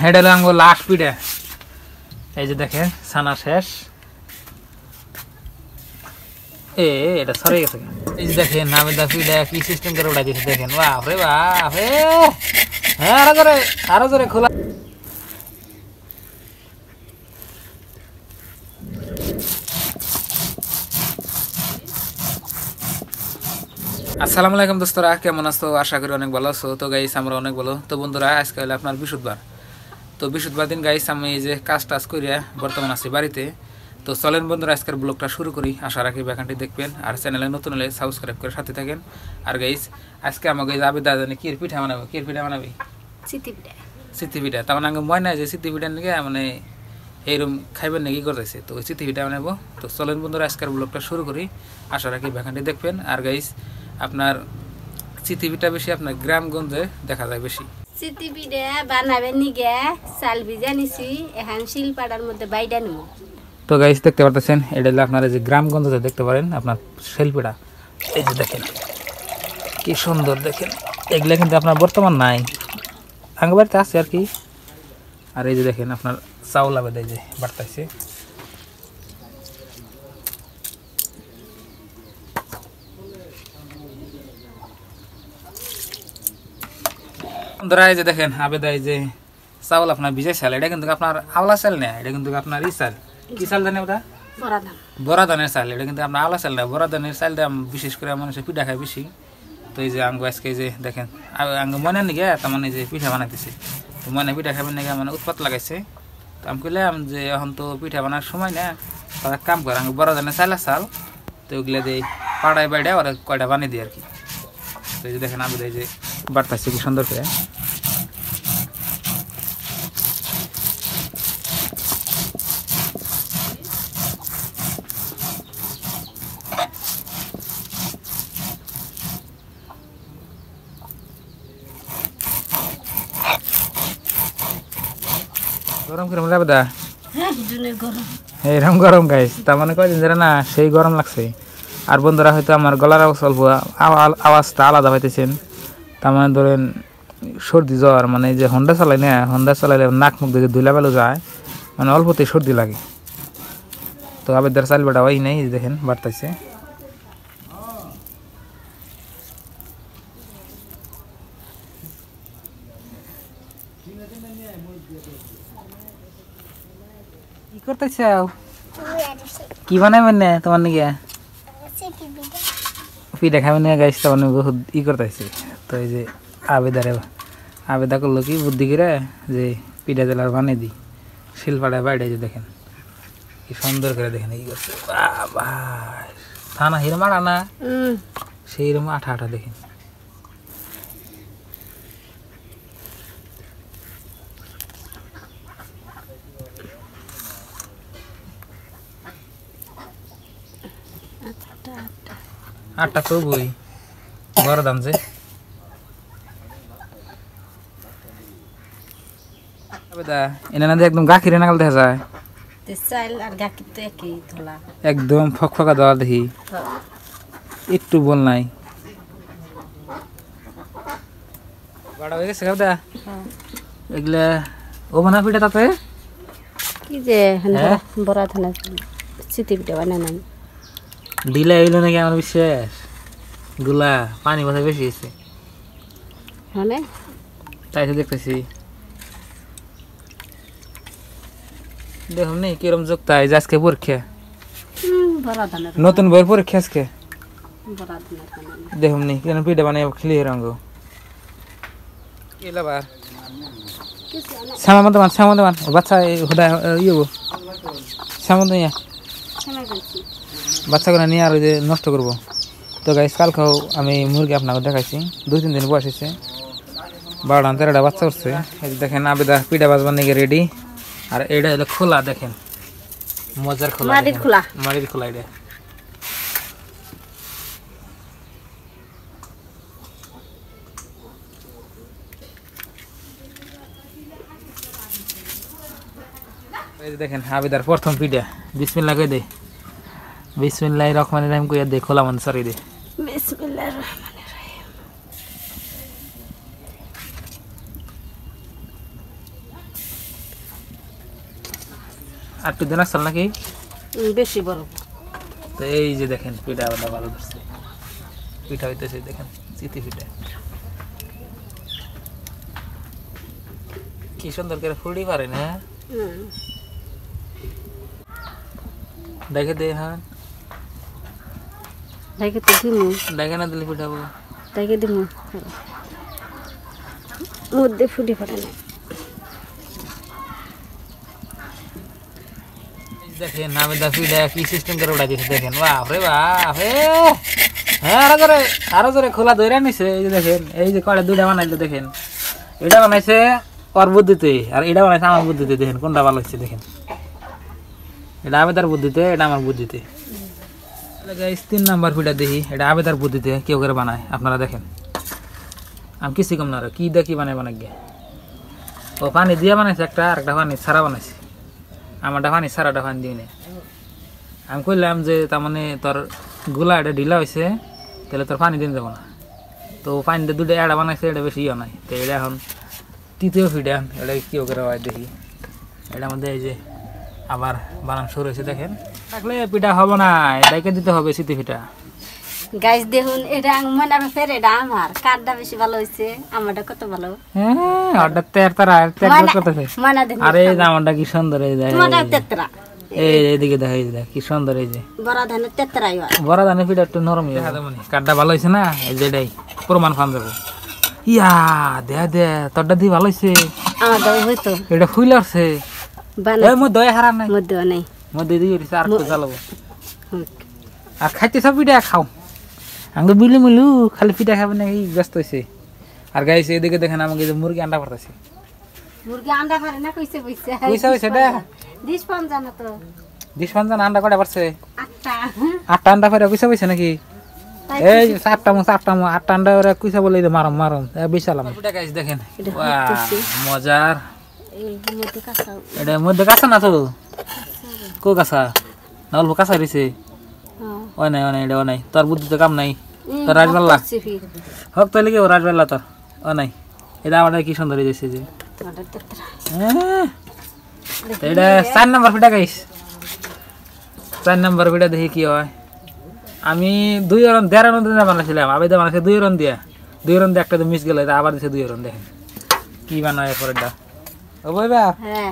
হেডে এই যে দেখেন ছানা শেষ এটা সরে গেছে এই যে দেখেন আমি দা কি সিস্টেম করে দিয়েছে দেখেন হ্যাঁ আরো আরো খোলা আসসালামু আলাইকুম দোস্তরা কেমন আছো আশা করি অনেক ভালো আছো তো গাইস আমরা অনেক ভালো তো বন্ধুরা আজকে হলে আপনার বৃহস্পতিবার তো বৃহস্পতিবার দিন গাইস আমি এই যে কাজ টাজ করিয়া বর্তমান আছি বাড়িতে তো চলেন বন্ধুরা আজকের ব্লগটা শুরু করি আশা রাখি ব্যাখানটি দেখবেন আর চ্যানেলে নতুন হলে সাবস্ক্রাইব করে সাথে থাকেন আর গাইস আজকে আমাকে যাবে দাদা কির পিঠা বানাবো কির পিঠা বানাবি সিতিপিঠা পিঠা তার মানে আমি মনে যে পিঠা নাকি মানে এইরকম খাইবেন নাকি করতেছে তো ওই পিঠা বানাবো তো চলেন বন্ধুরা আজকের ব্লগটা শুরু করি আশা রাখি ব্যাখানটি দেখবেন আর গাইস আপনার পিঠা বেশি আপনার গ্রামগঞ্জে দেখা যায় বেশি চিতি পিঠে বানাবেন নিগে চাল ভিজা নিছি এখন শিলপাড়ার মধ্যে বাইডা নিব তো গাইস দেখতে পারতেছেন এটা হলো আপনারা যে গ্রামগঞ্জে দেখতে পারেন আপনার শিল্পীরা এই যে দেখেন কি সুন্দর দেখেন এগুলো কিন্তু আপনার বর্তমান নাই আঙ্গবাড়িতে আছে আর কি আর এই যে দেখেন আপনার চাউল আবেদ এই যে বাড়তাইছে ধরা এই যে দেখেন আবেদা এই যে চাউল আপনার বিজয় চাল এটা কিন্তু আপনার আওলা চাল না এটা কিন্তু আপনার ই চাল কি চাল জানে ওটা বড়া ধানের চাল এটা কিন্তু আপনার আওলা চাল না বড়া ধানের চাল দিয়ে বিশেষ করে মানুষের পিঠা খায় বেশি তো এই যে আঙ্গু আজকে যে দেখেন আঙ্গু মনে নাকি তার মানে যে পিঠা বানাইতেছে তো মনে পিঠা খাবেন নাকি মানে উৎপাত লাগাইছে তো আমি কইলাম যে এখন তো পিঠা বানার সময় না তারা কাম করে আমি বড় ধানের চালা চাল তো ওগুলো দিয়ে পাড়ায় বাইডে ওরা কয়টা বানিয়ে দিই আর কি তো এই যে দেখেন আমি যে বাড়তেছে কি সুন্দর করে গরম গরম হ্যাঁ, মানে না সেই গরম লাগছে আর বন্ধুরা হয়তো আমার গলার অল্প আওয়াজটা আলাদা পাইতেছেন তার মানে ধরেন সর্দি জ্বর মানে যে হন্ডা চালাই না হন্ডা চালাইলে নাক মুখ দিয়ে ধুলা বেলো যায় মানে অল্পতেই সর্দি লাগে তো আবেদার চাল বেটা ওই নাই দেখেন বাড়তেছে কি করতেছ কি বানাবেন তোমার নাকি পিঠা খাবেন গাইছে তোমার ই করতেছে তো এই যে আবেদারে আবেদা করলো কি বুদ্ধি করে যে পিঠা জেলার বানিয়ে দিই শিলপাড়ায় বাইরে যে দেখেন কি সুন্দর করে দেখেন কি করছে থানা হিরমা আনা সেই রকম আঠা আঠা দেখেন আচ্ছা, আচ্ছা। আটটা বই বড় দাম যে একদম গাখির নাগাল দেখা যায় একদম ফকফকা দেওয়া দেখি একটু বল নাই বড় হয়ে গেছে কাবদা এগুলা ও বানা পিঠা হ্যাঁ? পিঠা নাই ডিলে হইল আমার বিশ্বাস গুলা পানি বোধহয় বেশি হয়েছে মানে? তাই তো দেখতেছি দেখুন নি কিরম যুক্ত হয় আজকে পরীক্ষা নতুন বইয়ের পরীক্ষা আজকে দেখুন নি কেন পিঠা বানাই খেলি রঙ এলাবার শ্যামা মতো মান দেবান বাচ্চা হুদা ইয়ে শ্যামা মতো ইয়া বাচ্চাগুলো নিয়ে আর যে নষ্ট করবো তো গাইস কালকে আমি মুরগি আপনাকে দেখাইছি দুই তিন দিন বয়স হয়েছে বারোটা তেরোটা বাচ্চা করছে দেখেন আবেদা পিঠা বাজবার নাকি রেডি আর এডা লেখোলা দেখেন মজার খোলা মারিদ খোলা মারিদ খোলা ইদে এই দেখেন আবিদার প্রথম পিঠা বিসমিল্লাহ কই দে বিসমিল্লাহির রহমানির রহিম কইয়া দেখোলা মনসারি দে বিসমিল্লাহ একটু দেন আসল নাকি বেশি বড় তো এই যে দেখেন পিঠা আলাদা ভালো ধরছে পিঠা হইতেছে দেখেন চিতি পিঠা কি সুন্দর করে ফুলি পারে না দেখে দে হ্যাঁ দেখে তো দিমু দেখে না দিলে পিঠাবো দেখে দিমু মধ্যে ফুটি ফাটে না দেখেন আমি দাপিটা কি সিস্টেম করে উঠা দিয়েছে দেখেন বাপ রে বাপ হ্যাঁ আরো জোরে আরো জোরে খোলা ধরে নিছে এই যে দেখেন এই যে কড়ে দুইটা বানাইলো দেখেন এটা বানাইছে ওর বুদ্ধিতে আর এটা বানাইছে আমার বুদ্ধিতে দেখেন কোনটা ভালো হচ্ছে দেখেন এটা আবেদার বুদ্ধিতে এটা আমার বুদ্ধিতে তিন নাম্বার ফিটা দেখি এটা আবেদার বুদ্ধিতে কেউ করে বানায় আপনারা দেখেন আমি কিছু কম না কি দেখি বানায় বানাই গিয়ে ও পানি দিয়ে বানাইছে একটা আর একটা পানি ছাড়া বানাইছে আমার ডাকানি সারা ডাকান দিই আমি কইলাম যে তার মানে তোর গুলা এটা ঢিলা হয়েছে তাহলে তোর পানি দিন দেবো না তো পানিটা দুটো এড়া বানাইছে এটা বেশি ইয়ে নাই তো এটা এখন তৃতীয় ফিডা এটা কেউ করে হয় দেখি এটা আমাদের এই যে আবার বানান শুরু হয়েছে দেখেন থাকলে পিঠা হবে না এটাকে দিতে হবে সিটি পিঠা গাইস দেখুন এটা মনে হবে ফের এটা আমার কারটা বেশি ভালো হয়েছে আমারটা কত ভালো হ্যাঁ অর্ডার তের কত মানে আরে জামাটা কি সুন্দর এই তোমারটা যে ইয়া দে দে দি এটা দয়া নাই খাইতে সব খাও আমাকে বিলু মিলু খালি পিঠা খাবে নাকি ব্যস্ত হয়েছে আর গাইছে এদিকে দেখেন আমাকে যে মুরগি আন্ডা পাঠাছে মুরগি আন্ডা পারে না কইছে কইছে কইছে কইছে দা দিশ পাঞ্জান তো দিশ পাঞ্জান আন্ডা কটা পারছে আটটা আটটা আন্ডা পারে কইছে কইছে নাকি এই সাতটা মো সাতটা মো আটটা আন্ডা ওরা কইছে বলে মারম মারম বিশালাম পিঠা গাইছে দেখেন মজার এটা মধ্যে কাঁচা না তো কো কাঁচা না অল্প কাঁচা রয়েছে ও নাই ও নাই এটা ও নাই তোর বুদ্ধি তো কাম নাই তো রাজমাল্লা হোক তাহলে কি রাজমাল্লা তোর ও নাই এটা আমাদের কি সুন্দর হয়েছে যে হ্যাঁ। এটা চার নম্বর পিঠা গাইস চার নম্বর পিঠা দেখি কি হয় আমি দুই রন দেড় রন দিয়ে বানাইছিলাম আবেদা বানাইছে দুই রন দিয়া দুই রন দিয়ে একটা তো মিস গেল আবার দিছে দুই রন দেখেন কি বানায় পরেরটা ও বইবা হ্যাঁ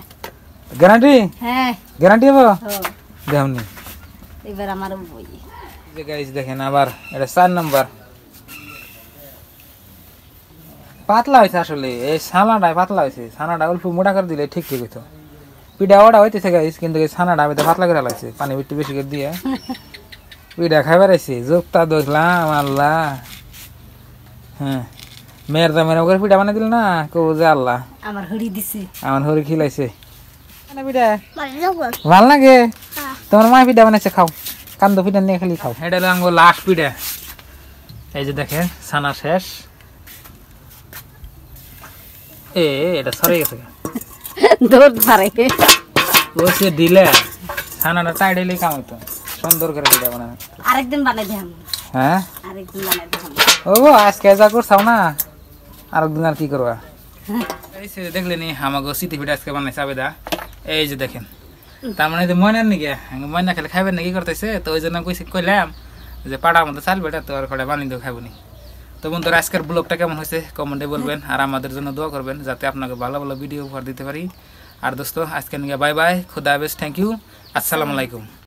গ্যারান্টি হ্যাঁ গ্যারান্টি হবো হ্যাঁ। দেখুন এবার আমার বই গাইজ দেখেন আবার এটা চার পাতলা হয়েছে আসলে এই পাতলা হয়েছে অল্প মোটা করে দিলে ঠিক ঠিক হইতো পিঠা ওটা হইতেছে গাইজ কিন্তু আমি পাতলা করে লাগছে পানি বেশি করে দিয়ে পিঠা দেখলাম আল্লাহ হ্যাঁ মেয়ের দাম এরকম করে পিঠা বানিয়ে দিল না কবু যে আল্লাহ আমার হরি দিছে আমার হরি খিলাইছে ভাল লাগে হ্যাঁ। তোমার মা পিঠা বানাইছে খাও কান্দ পিঠা নিয়ে খালি খাও এটা হলো আঙ্গো লাশ পিঠা এই যে দেখেন ছানা শেষ এ এটা সরে গেছে দৌড় মারে ওসে দিলে ছানাটা টাইডে লি কাম হইতো সুন্দর করে পিঠা বানাবে আরেকদিন বানাই দিলাম হ্যাঁ আরেকদিন বানাই দিলাম ও আজকে যা করছাও না আরেকদিন আর কি করবা হ্যাঁ। এই দেখলেনি আমাগো সিটি পিঠা আজকে বানাইছে আবেদা এই যে দেখেন তার মানে ময়নার নাকি ময়না খেলে খাইবেন না কি করতেছে তো ওই জন্য কইছি কইলাম যে পাড়ার মধ্যে চাল বেটা আর ঘরে বানিয়ে দেবো খাবো নি তো বন্ধুরা আজকের ব্লগটা কেমন হয়েছে কমেন্টে বলবেন আর আমাদের জন্য দোয়া করবেন যাতে আপনাকে ভালো ভালো ভিডিও উপহার দিতে পারি আর দোস্ত আজকে নিয়ে বাই বাই খুদা বেশ থ্যাংক ইউ আসসালামু আলাইকুম